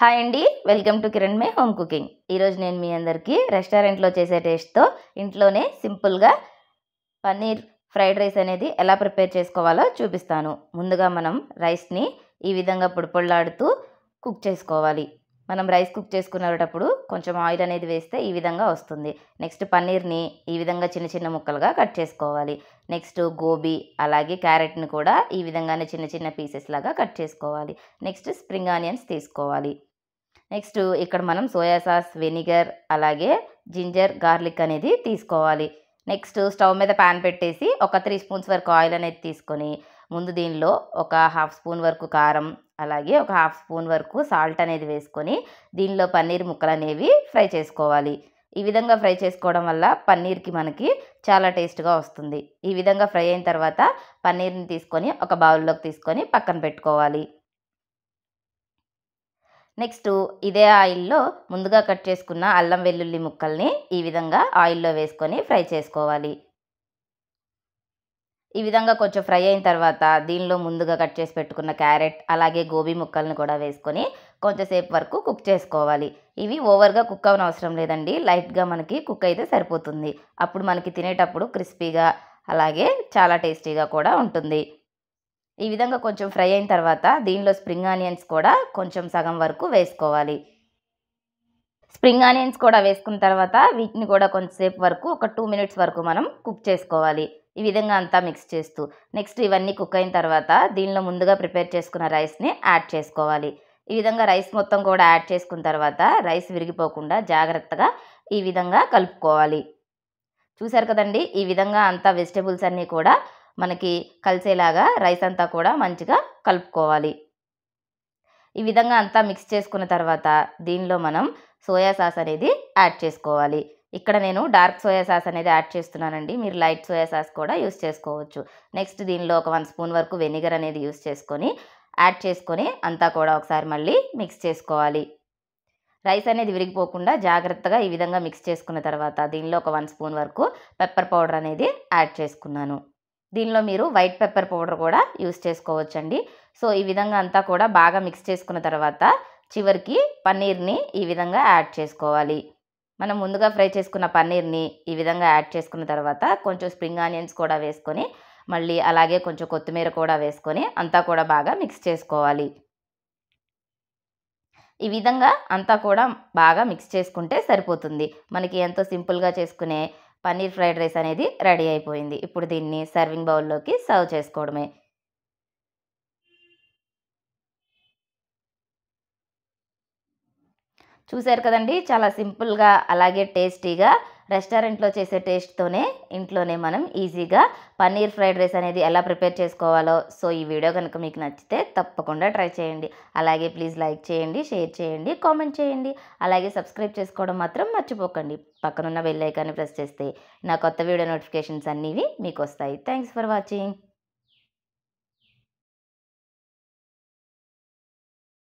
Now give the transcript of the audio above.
hi అండి welcome to Kiran మే home cooking ఈరోజు నేను మీ అందరికీ రెస్టారెంట్లో చేసే టేస్ట్తో ఇంట్లోనే సింపుల్గా పన్నీర్ ఫ్రైడ్ రైస్ అనేది ఎలా ప్రిపేర్ చేసుకోవాలో చూపిస్తాను ముందుగా మనం రైస్ని ఈ విధంగా పొడిపొళ్ళాడుతూ కుక్ చేసుకోవాలి మనం రైస్ కుక్ చేసుకునేటప్పుడు కొంచెం ఆయిల్ అనేది వేస్తే ఈ విధంగా వస్తుంది నెక్స్ట్ పన్నీర్ని ఈ విధంగా చిన్న చిన్న ముక్కలుగా కట్ చేసుకోవాలి నెక్స్ట్ గోబీ అలాగే క్యారెట్ని కూడా ఈ విధంగానే చిన్న చిన్న పీసెస్ లాగా కట్ చేసుకోవాలి నెక్స్ట్ స్ప్రింగ్ ఆనియన్స్ తీసుకోవాలి నెక్స్ట్ ఇక్కడ మనం సోయా సాస్ వెనిగర్ అలాగే జింజర్ గార్లిక్ అనేది తీసుకోవాలి నెక్స్ట్ స్టవ్ మీద ప్యాన్ పెట్టేసి ఒక త్రీ స్పూన్స్ వరకు ఆయిల్ అనేది తీసుకొని ముందు దీనిలో ఒక హాఫ్ స్పూన్ వరకు కారం అలాగే ఒక హాఫ్ స్పూన్ వరకు సాల్ట్ అనేది వేసుకొని దీనిలో పన్నీర్ ముక్కలు అనేవి ఫ్రై చేసుకోవాలి ఈ విధంగా ఫ్రై చేసుకోవడం వల్ల పన్నీర్కి మనకి చాలా టేస్ట్గా వస్తుంది ఈ విధంగా ఫ్రై అయిన తర్వాత పన్నీర్ని తీసుకొని ఒక బౌల్లోకి తీసుకొని పక్కన పెట్టుకోవాలి నెక్స్ట్ ఇదే ఆయిల్లో ముందుగా కట్ చేసుకున్న అల్లం వెల్లుల్లి ముక్కల్ని ఈ విధంగా ఆయిల్లో వేసుకొని ఫ్రై చేసుకోవాలి ఈ విధంగా కొంచెం ఫ్రై అయిన తర్వాత దీనిలో ముందుగా కట్ చేసి పెట్టుకున్న క్యారెట్ అలాగే గోబీ ముక్కల్ని కూడా వేసుకొని కొంచెంసేపు వరకు కుక్ చేసుకోవాలి ఇవి ఓవర్గా కుక్ అవ్వని అవసరం లేదండి లైట్గా మనకి కుక్ అయితే సరిపోతుంది అప్పుడు మనకి తినేటప్పుడు క్రిస్పీగా అలాగే చాలా టేస్టీగా కూడా ఉంటుంది ఈ విధంగా కొంచెం ఫ్రై అయిన తర్వాత దీనిలో స్ప్రింగ్ ఆనియన్స్ కూడా కొంచెం సగం వరకు వేసుకోవాలి స్ప్రింగ్ ఆనియన్స్ కూడా వేసుకున్న తర్వాత వీటిని కూడా కొంతసేపు వరకు ఒక టూ మినిట్స్ వరకు మనం కుక్ చేసుకోవాలి ఈ విధంగా అంతా మిక్స్ చేస్తూ నెక్స్ట్ ఇవన్నీ కుక్ అయిన తర్వాత దీనిలో ముందుగా ప్రిపేర్ చేసుకున్న రైస్ని యాడ్ చేసుకోవాలి ఈ విధంగా రైస్ మొత్తం కూడా యాడ్ చేసుకున్న తర్వాత రైస్ విరిగిపోకుండా జాగ్రత్తగా ఈ విధంగా కలుపుకోవాలి చూసారు కదండి ఈ విధంగా అంతా వెజిటేబుల్స్ అన్నీ కూడా మనకి కలిసేలాగా రైస్ అంతా కూడా మంచిగా కలుపుకోవాలి ఈ విధంగా అంతా మిక్స్ చేసుకున్న తర్వాత దీనిలో మనం సోయా సాస్ అనేది యాడ్ చేసుకోవాలి ఇక్కడ నేను డార్క్ సోయా సాస్ అనేది యాడ్ చేస్తున్నానండి మీరు లైట్ సోయా సాస్ కూడా యూస్ చేసుకోవచ్చు నెక్స్ట్ దీనిలో ఒక వన్ స్పూన్ వరకు వెనిగర్ అనేది యూస్ చేసుకొని యాడ్ చేసుకొని అంతా కూడా ఒకసారి మళ్ళీ మిక్స్ చేసుకోవాలి రైస్ అనేది విరిగిపోకుండా జాగ్రత్తగా ఈ విధంగా మిక్స్ చేసుకున్న తర్వాత దీనిలో ఒక వన్ స్పూన్ వరకు పెప్పర్ పౌడర్ అనేది యాడ్ చేసుకున్నాను దీనిలో మీరు వైట్ పెప్పర్ పౌడర్ కూడా యూస్ చేసుకోవచ్చండి సో ఈ విధంగా అంతా కూడా బాగా మిక్స్ చేసుకున్న తర్వాత చివరికి పన్నీర్ని ఈ విధంగా యాడ్ చేసుకోవాలి మనం ముందుగా ఫ్రై చేసుకున్న పన్నీర్ని ఈ విధంగా యాడ్ చేసుకున్న తర్వాత కొంచెం స్ప్రింగ్ ఆనియన్స్ కూడా వేసుకొని మళ్ళీ అలాగే కొంచెం కొత్తిమీర కూడా వేసుకొని అంతా కూడా బాగా మిక్స్ చేసుకోవాలి ఈ విధంగా అంతా కూడా బాగా మిక్స్ చేసుకుంటే సరిపోతుంది మనకి ఎంతో సింపుల్గా చేసుకునే పన్నీర్ ఫ్రైడ్ రైస్ అనేది రెడీ అయిపోయింది ఇప్పుడు దీన్ని సర్వింగ్ బౌల్లోకి సర్వ్ చేసుకోవడమే చూశారు కదండి చాలా సింపుల్గా అలాగే టేస్టీగా రెస్టారెంట్లో చేసే టేస్ట్తోనే ఇంట్లోనే మనం ఈజీగా పన్నీర్ ఫ్రైడ్ రైస్ అనేది ఎలా ప్రిపేర్ చేసుకోవాలో సో ఈ వీడియో కనుక మీకు నచ్చితే తప్పకుండా ట్రై చేయండి అలాగే ప్లీజ్ లైక్ చేయండి షేర్ చేయండి కామెంట్ చేయండి అలాగే సబ్స్క్రైబ్ చేసుకోవడం మాత్రం మర్చిపోకండి పక్కనున్న బెల్లైకాన్ని ప్రెస్ చేస్తే నా కొత్త వీడియో నోటిఫికేషన్స్ అన్నీ మీకు వస్తాయి థ్యాంక్స్ ఫర్ వాచింగ్